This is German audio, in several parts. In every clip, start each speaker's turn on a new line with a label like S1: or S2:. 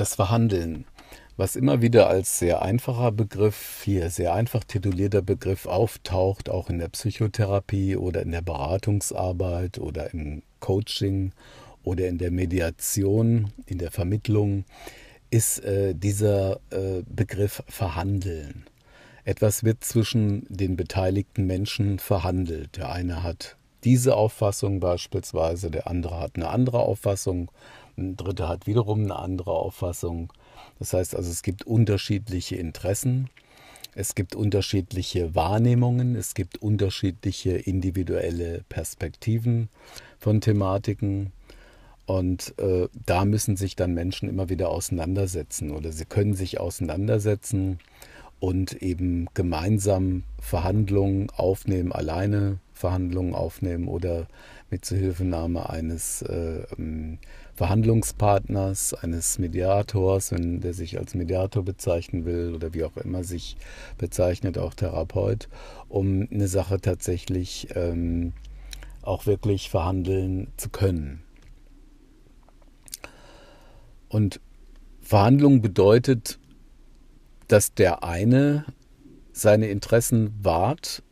S1: das Verhandeln, was immer wieder als sehr einfacher Begriff, hier sehr einfach titulierter Begriff auftaucht, auch in der Psychotherapie oder in der Beratungsarbeit oder im Coaching oder in der Mediation, in der Vermittlung, ist äh, dieser äh, Begriff Verhandeln. Etwas wird zwischen den beteiligten Menschen verhandelt. Der eine hat diese Auffassung beispielsweise, der andere hat eine andere Auffassung ein Dritter hat wiederum eine andere Auffassung. Das heißt also, es gibt unterschiedliche Interessen, es gibt unterschiedliche Wahrnehmungen, es gibt unterschiedliche individuelle Perspektiven von Thematiken. Und äh, da müssen sich dann Menschen immer wieder auseinandersetzen oder sie können sich auseinandersetzen und eben gemeinsam Verhandlungen aufnehmen, alleine Verhandlungen aufnehmen oder mit Zuhilfenahme eines äh, ähm, Verhandlungspartners, eines Mediators, wenn der sich als Mediator bezeichnen will oder wie auch immer sich bezeichnet, auch Therapeut, um eine Sache tatsächlich ähm, auch wirklich verhandeln zu können. Und Verhandlung bedeutet dass der eine seine Interessen wahrt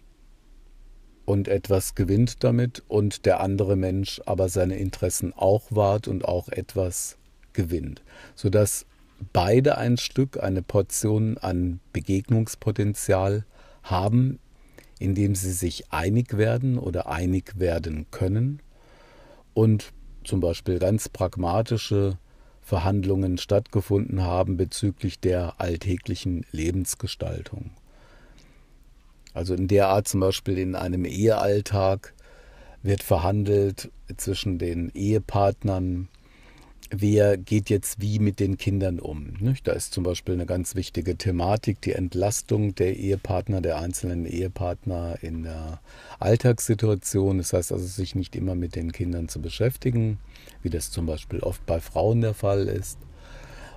S1: und etwas gewinnt damit und der andere Mensch aber seine Interessen auch wahrt und auch etwas gewinnt, sodass beide ein Stück, eine Portion an Begegnungspotenzial haben, indem sie sich einig werden oder einig werden können und zum Beispiel ganz pragmatische Verhandlungen stattgefunden haben bezüglich der alltäglichen Lebensgestaltung. Also in der Art zum Beispiel in einem Ehealltag wird verhandelt zwischen den Ehepartnern, wer geht jetzt wie mit den Kindern um. Da ist zum Beispiel eine ganz wichtige Thematik die Entlastung der Ehepartner, der einzelnen Ehepartner in der Alltagssituation. Das heißt also, sich nicht immer mit den Kindern zu beschäftigen, wie das zum Beispiel oft bei Frauen der Fall ist.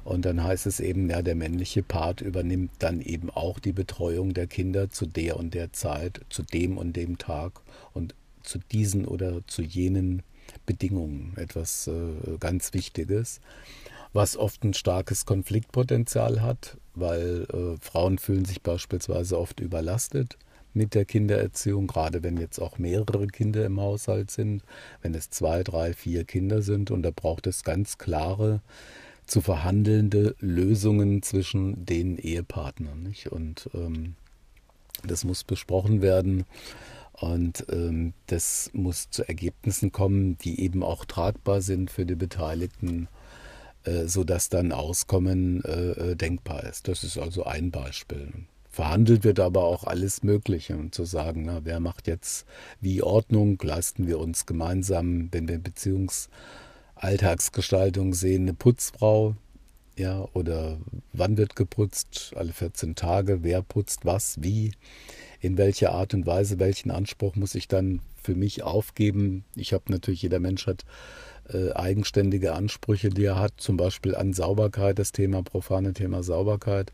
S1: Und dann heißt es eben, ja, der männliche Part übernimmt dann eben auch die Betreuung der Kinder zu der und der Zeit, zu dem und dem Tag und zu diesen oder zu jenen Bedingungen etwas äh, ganz Wichtiges, was oft ein starkes Konfliktpotenzial hat, weil äh, Frauen fühlen sich beispielsweise oft überlastet mit der Kindererziehung, gerade wenn jetzt auch mehrere Kinder im Haushalt sind, wenn es zwei, drei, vier Kinder sind und da braucht es ganz klare zu verhandelnde Lösungen zwischen den Ehepartnern. Nicht? Und ähm, das muss besprochen werden. Und ähm, das muss zu Ergebnissen kommen, die eben auch tragbar sind für die Beteiligten, äh, sodass dann Auskommen äh, äh, denkbar ist. Das ist also ein Beispiel. Verhandelt wird aber auch alles Mögliche um zu sagen, na, wer macht jetzt wie Ordnung, leisten wir uns gemeinsam, wenn wir Beziehungsalltagsgestaltung sehen, eine Putzfrau, ja, oder wann wird geputzt, alle 14 Tage, wer putzt was, wie in welcher Art und Weise, welchen Anspruch muss ich dann für mich aufgeben. Ich habe natürlich, jeder Mensch hat äh, eigenständige Ansprüche, die er hat, zum Beispiel an Sauberkeit, das Thema profane Thema Sauberkeit.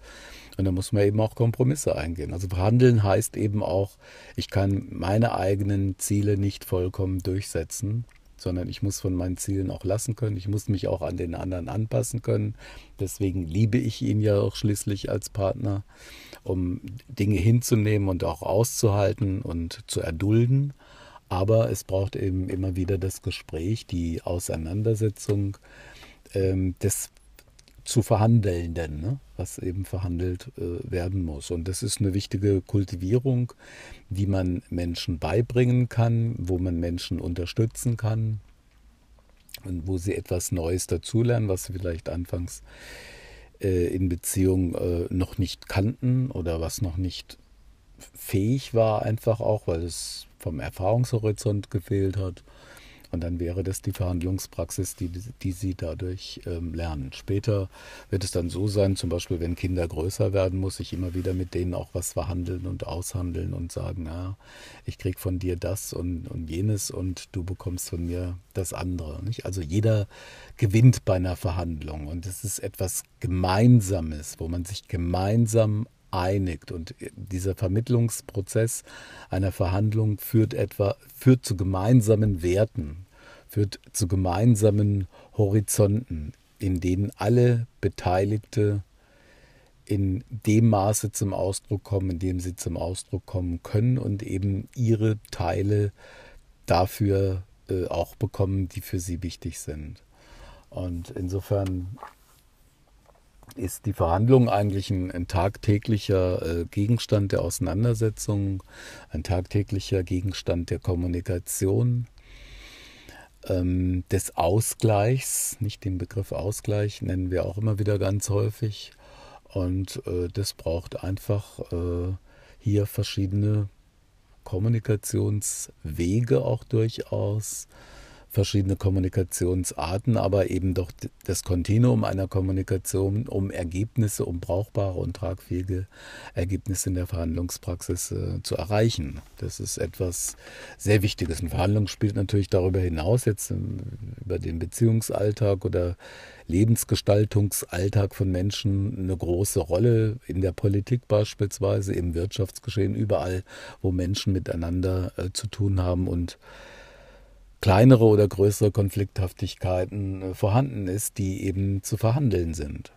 S1: Und da muss man eben auch Kompromisse eingehen. Also verhandeln heißt eben auch, ich kann meine eigenen Ziele nicht vollkommen durchsetzen sondern ich muss von meinen Zielen auch lassen können. Ich muss mich auch an den anderen anpassen können. Deswegen liebe ich ihn ja auch schließlich als Partner, um Dinge hinzunehmen und auch auszuhalten und zu erdulden. Aber es braucht eben immer wieder das Gespräch, die Auseinandersetzung, ähm, das zu Verhandelnden, ne? was eben verhandelt äh, werden muss. Und das ist eine wichtige Kultivierung, die man Menschen beibringen kann, wo man Menschen unterstützen kann und wo sie etwas Neues dazulernen, was sie vielleicht anfangs äh, in Beziehung äh, noch nicht kannten oder was noch nicht fähig war, einfach auch, weil es vom Erfahrungshorizont gefehlt hat. Und dann wäre das die Verhandlungspraxis, die, die sie dadurch ähm, lernen. Später wird es dann so sein, zum Beispiel, wenn Kinder größer werden, muss ich immer wieder mit denen auch was verhandeln und aushandeln und sagen, ja, ich krieg von dir das und, und jenes und du bekommst von mir das andere. Nicht? Also jeder gewinnt bei einer Verhandlung und es ist etwas Gemeinsames, wo man sich gemeinsam einigt. Und dieser Vermittlungsprozess einer Verhandlung führt etwa, führt zu gemeinsamen Werten, führt zu gemeinsamen Horizonten, in denen alle Beteiligte in dem Maße zum Ausdruck kommen, in dem sie zum Ausdruck kommen können und eben ihre Teile dafür äh, auch bekommen, die für sie wichtig sind. Und insofern ist die Verhandlung eigentlich ein, ein tagtäglicher äh, Gegenstand der Auseinandersetzung, ein tagtäglicher Gegenstand der Kommunikation, ähm, des Ausgleichs. Nicht den Begriff Ausgleich nennen wir auch immer wieder ganz häufig. Und äh, das braucht einfach äh, hier verschiedene Kommunikationswege auch durchaus verschiedene Kommunikationsarten, aber eben doch das Kontinuum einer Kommunikation, um Ergebnisse, um brauchbare und tragfähige Ergebnisse in der Verhandlungspraxis äh, zu erreichen. Das ist etwas sehr Wichtiges. Und Verhandlung spielt natürlich darüber hinaus, jetzt im, ähm, über den Beziehungsalltag oder Lebensgestaltungsalltag von Menschen eine große Rolle in der Politik beispielsweise, im Wirtschaftsgeschehen, überall, wo Menschen miteinander äh, zu tun haben und kleinere oder größere Konflikthaftigkeiten äh, vorhanden ist, die eben zu verhandeln sind.